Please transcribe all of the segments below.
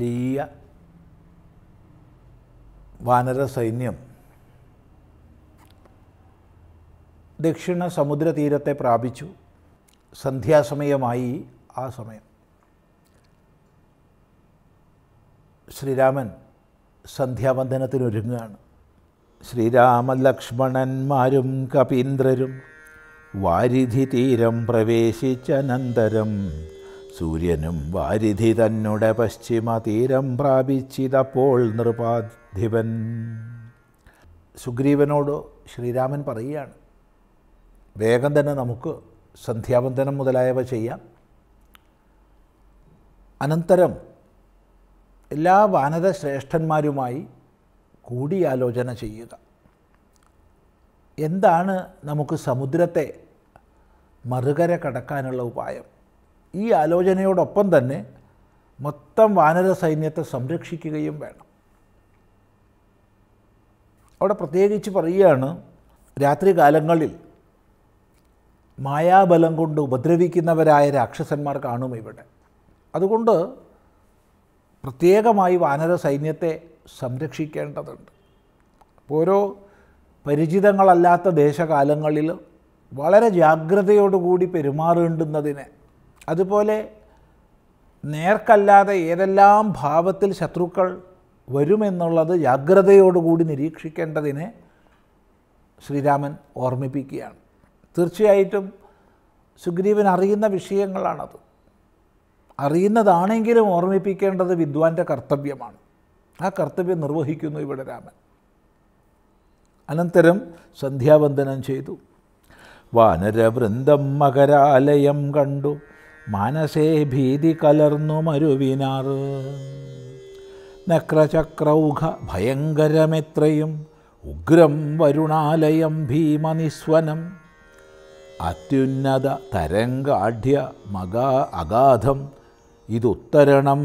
വലിയ വാനര സൈന്യം ദക്ഷിണ സമുദ്ര തീരത്തെ പ്രാപിച്ചു സന്ധ്യാസമയമായി ആ സമയം ശ്രീരാമൻ സന്ധ്യാവന്ദനത്തിനൊരുങ്ങുകയാണ് ശ്രീരാമലക്ഷ്മണന്മാരും കപീന്ദ്രരും വാരിധി തീരം പ്രവേശിച്ചനന്തരം സൂര്യനും വാരിധി തന്നുടെ പശ്ചിമ തീരം പ്രാപിച്ചിതപ്പോൾ നൃപാധിപൻ സുഗ്രീവനോട് ശ്രീരാമൻ പറയുകയാണ് വേഗം തന്നെ നമുക്ക് സന്ധ്യാവന്തനം മുതലായവ ചെയ്യാം അനന്തരം എല്ലാ വാനര ശ്രേഷ്ഠന്മാരുമായി കൂടിയാലോചന ചെയ്യുക എന്താണ് നമുക്ക് സമുദ്രത്തെ മറുകര കടക്കാനുള്ള ഉപായം ഈ ആലോചനയോടൊപ്പം തന്നെ മൊത്തം വാനര സൈന്യത്തെ സംരക്ഷിക്കുകയും വേണം അവിടെ പ്രത്യേകിച്ച് പറയുകയാണ് രാത്രികാലങ്ങളിൽ മായാബലം കൊണ്ട് ഉപദ്രവിക്കുന്നവരായ രാക്ഷസന്മാർ കാണും ഇവിടെ അതുകൊണ്ട് പ്രത്യേകമായി വാനര സൈന്യത്തെ സംരക്ഷിക്കേണ്ടതുണ്ട് ഓരോ പരിചിതങ്ങളല്ലാത്ത ദേശകാലങ്ങളിൽ വളരെ ജാഗ്രതയോടുകൂടി പെരുമാറേണ്ടുന്നതിനെ അതുപോലെ നേർക്കല്ലാതെ ഏതെല്ലാം ഭാവത്തിൽ ശത്രുക്കൾ വരുമെന്നുള്ളത് ജാഗ്രതയോടുകൂടി നിരീക്ഷിക്കേണ്ടതിനെ ശ്രീരാമൻ ഓർമ്മിപ്പിക്കുകയാണ് തീർച്ചയായിട്ടും സുഗ്രീവൻ അറിയുന്ന വിഷയങ്ങളാണത് അറിയുന്നതാണെങ്കിലും ഓർമ്മിപ്പിക്കേണ്ടത് വിദ്വാൻ്റെ കർത്തവ്യമാണ് ആ കർത്തവ്യം നിർവഹിക്കുന്നു ഇവിടെ രാമൻ അനന്തരം സന്ധ്യാവന്ദനം ചെയ്തു വാനരവൃന്ദം മകരാലയം കണ്ടു മനസേ ഭീതി കലർന്നു മരുവിനാർ നക്രചക്രൗഘ ഭയങ്കരമെത്രയും ഉഗ്രം വരുണാലയം ഭീമനിസ്വനം അത്യുന്നത തരംഗാഢ്യ മകാ അഗാധം ഇതുത്തരണം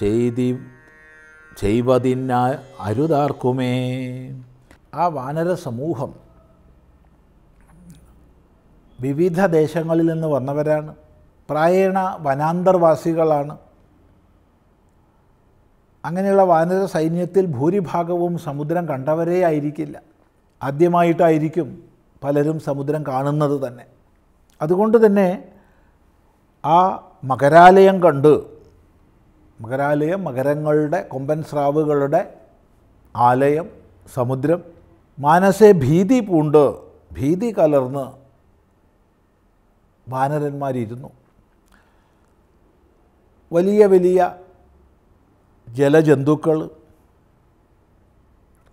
ചെയ്തി ചെയ്വതിന്ന അരുതാർക്കുമേ ആ വാനര സമൂഹം വിവിധ ദേശങ്ങളിൽ നിന്ന് വന്നവരാണ് പ്രായേണ വനാന്തർവാസികളാണ് അങ്ങനെയുള്ള വാനര സൈന്യത്തിൽ ഭൂരിഭാഗവും സമുദ്രം കണ്ടവരേ ആയിരിക്കില്ല ആദ്യമായിട്ടായിരിക്കും പലരും സമുദ്രം കാണുന്നത് തന്നെ അതുകൊണ്ട് തന്നെ ആ മകരാലയം കണ്ട് മകരാലയം മകരങ്ങളുടെ കൊമ്പൻ സ്രാവുകളുടെ ആലയം സമുദ്രം മാനസെ ഭീതി പൂണ്ട് ഭീതി കലർന്ന് വാനരന്മാരിരുന്നു വലിയ വലിയ ജലജന്തുക്കൾ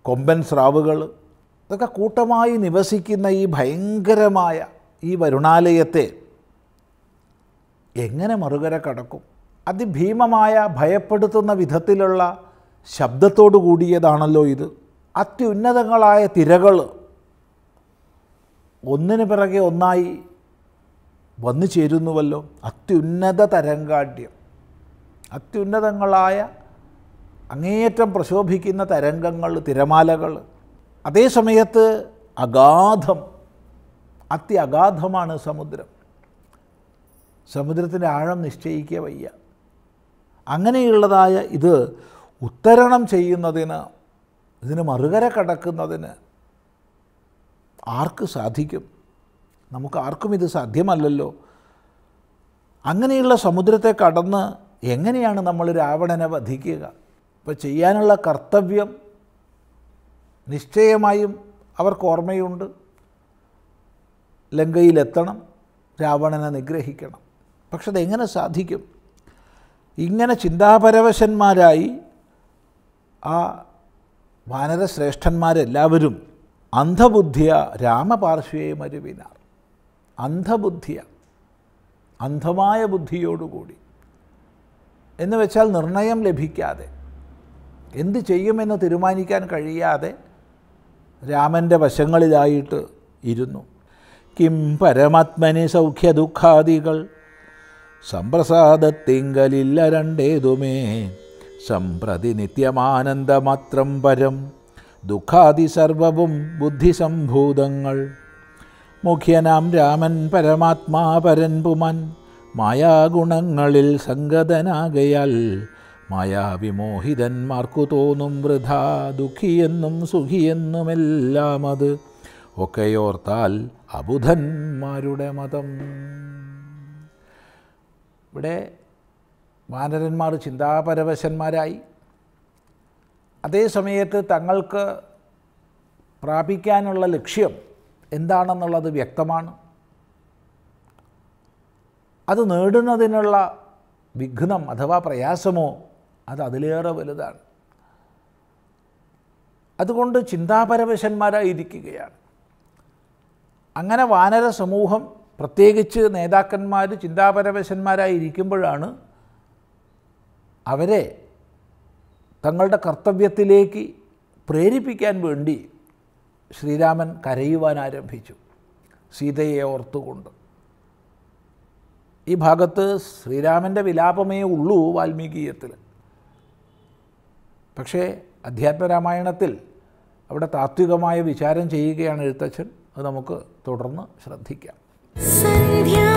കൊമ്പൻ സ്രാവുകൾ ഇതൊക്കെ കൂട്ടമായി നിവസിക്കുന്ന ഈ ഭയങ്കരമായ ഈ വരുണാലയത്തെ എങ്ങനെ മറുകര കടക്കും അതിഭീമമായ ഭയപ്പെടുത്തുന്ന വിധത്തിലുള്ള ശബ്ദത്തോടു കൂടിയതാണല്ലോ ഇത് അത്യുന്നതങ്ങളായ തിരകൾ ഒന്നിന് പിറകെ ഒന്നായി വന്നു ചേരുന്നുവല്ലോ അത്യുന്നത തരംഗാഢ്യം അത്യുന്നതങ്ങളായ അങ്ങേയറ്റം പ്രശോഭിക്കുന്ന തരംഗങ്ങൾ തിരമാലകൾ അതേസമയത്ത് അഗാധം അത്യഗാധമാണ് സമുദ്രം സമുദ്രത്തിൻ്റെ ആഴം നിശ്ചയിക്കുക വയ്യ അങ്ങനെയുള്ളതായ ഇത് ഉത്തരണം ചെയ്യുന്നതിന് ഇതിന് മറുകര കടക്കുന്നതിന് ആർക്ക് സാധിക്കും നമുക്ക് ആർക്കും ഇത് സാധ്യമല്ലല്ലോ അങ്ങനെയുള്ള സമുദ്രത്തെ കടന്ന് എങ്ങനെയാണ് നമ്മൾ രാവണനെ വധിക്കുക ഇപ്പോൾ ചെയ്യാനുള്ള കർത്തവ്യം നിശ്ചയമായും അവർക്ക് ഓർമ്മയുണ്ട് ലങ്കയിലെത്തണം രാവണനെ നിഗ്രഹിക്കണം പക്ഷെ അതെങ്ങനെ സാധിക്കും ഇങ്ങനെ ചിന്താപരവശന്മാരായി ആ വാനരശ്രേഷ്ഠന്മാരെല്ലാവരും അന്ധബുദ്ധിയ രാമപാർശ്വയെ മരുവിനാർ അന്ധബുദ്ധിയ അന്ധമായ ബുദ്ധിയോടുകൂടി എന്ന് വെച്ചാൽ നിർണയം ലഭിക്കാതെ എന്ത് ചെയ്യുമെന്ന് തീരുമാനിക്കാൻ കഴിയാതെ രാമൻ്റെ വശങ്ങളിലായിട്ട് ഇരുന്നു കിം പരമാത്മനി സൗഖ്യ ദുഃഖാദികൾ സമ്പ്രസാദത്തിങ്കലില്ല രണ്ടേതുമേ സമ്പ്രതി നിത്യമാനന്ദമാത്രം പരം ദുഃഖാദി സർവവും ബുദ്ധിസംഭൂതങ്ങൾ മുഖ്യനാം രാമൻ പരമാത്മാ പരൻ പുമാൻ മായാഗുണങ്ങളിൽ സംഗതനാകയാൽ മായാവിമോഹിതന്മാർക്കു തോന്നും വൃഥ ദുഃഖിയെന്നും സുഖിയെന്നുമെല്ലാം അത് ഒക്കെയോർത്താൽ അബുധന്മാരുടെ മതം ഇവിടെ വാനരന്മാർ ചിന്താപരവശന്മാരായി അതേ സമയത്ത് തങ്ങൾക്ക് പ്രാപിക്കാനുള്ള ലക്ഷ്യം എന്താണെന്നുള്ളത് വ്യക്തമാണ് അത് നേടുന്നതിനുള്ള വിഘ്നം അഥവാ പ്രയാസമോ അത് അതിലേറെ വലുതാണ് അതുകൊണ്ട് ചിന്താപരവശന്മാരായിരിക്കുകയാണ് അങ്ങനെ വാനര സമൂഹം പ്രത്യേകിച്ച് നേതാക്കന്മാർ ഇരിക്കുമ്പോഴാണ് അവരെ തങ്ങളുടെ കർത്തവ്യത്തിലേക്ക് പ്രേരിപ്പിക്കാൻ വേണ്ടി ശ്രീരാമൻ കരയുവാൻ ആരംഭിച്ചു സീതയെ ഓർത്തുകൊണ്ട് ഈ ഭാഗത്ത് ശ്രീരാമൻ്റെ വിലാപമേ ഉള്ളൂ വാൽമീകീയത്തിൽ പക്ഷേ അധ്യാത്മരാമായണത്തിൽ അവിടെ താത്വികമായ വിചാരം ചെയ്യുകയാണ് എഴുത്തച്ഛൻ അത് നമുക്ക് തുടർന്ന് ശ്രദ്ധിക്കാം